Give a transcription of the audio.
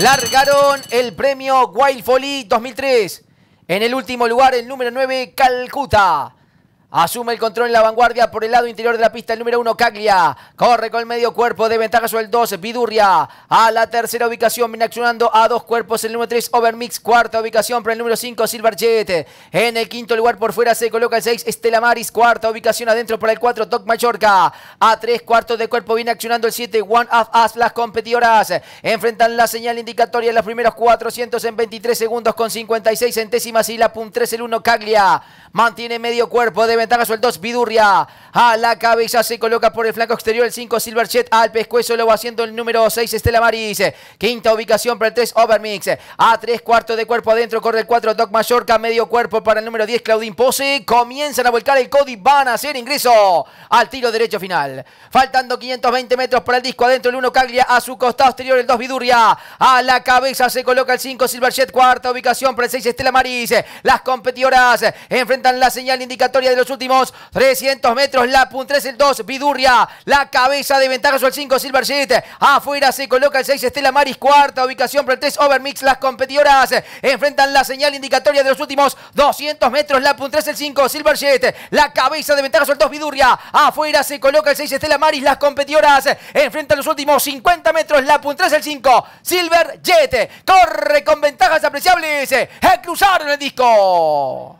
Largaron el premio Wild Folly 2003. En el último lugar, el número 9, Calcuta. Asume el control en la vanguardia por el lado interior de la pista el número 1 Caglia. Corre con el medio cuerpo de ventaja sobre el 2 Vidurria. A la tercera ubicación viene accionando a dos cuerpos el número 3 Overmix. Cuarta ubicación para el número 5 Silverjet. En el quinto lugar por fuera se coloca el 6 Estela Maris. Cuarta ubicación adentro para el 4 Doc Mallorca. A tres cuartos de cuerpo viene accionando el 7 One of Us. Las competidoras enfrentan la señal indicatoria en los primeros 400 en 23 segundos con 56 centésimas y la punt 3 el 1 Caglia. Mantiene medio cuerpo de ventaja el 2, Vidurria a la cabeza, se coloca por el flanco exterior el 5, Silverchet al pescuezo, luego haciendo el número 6, Estela Maris, quinta ubicación para el 3, Overmix, a 3 cuartos de cuerpo adentro, corre el 4, Doc Mallorca, medio cuerpo para el número 10, Claudín Pose, comienzan a volcar el Cody, van a hacer ingreso al tiro derecho final, faltando 520 metros para el disco adentro, el 1 Caglia, a su costado exterior el 2, Vidurria, a la cabeza se coloca el 5, Silverchet, cuarta ubicación para el 6, Estela Maris, las competidoras enfrentan la señal indicatoria de los últimos 300 metros. la punta 3, el 2, Vidurria, la cabeza de ventajas o el 5, Silver Sheet. Afuera se coloca el 6, Estela Maris, cuarta ubicación para el 3, Overmix. Las competidoras eh, enfrentan la señal indicatoria de los últimos 200 metros. Lapun 3, el 5, Silver Sheet. La cabeza de ventajas o el 2, Vidurria. Afuera se coloca el 6, Estela Maris. Las competidoras eh, enfrentan los últimos 50 metros. la punta 3, el 5, Silver Jet. Corre con ventajas apreciables. El eh, cruzarlo en el disco.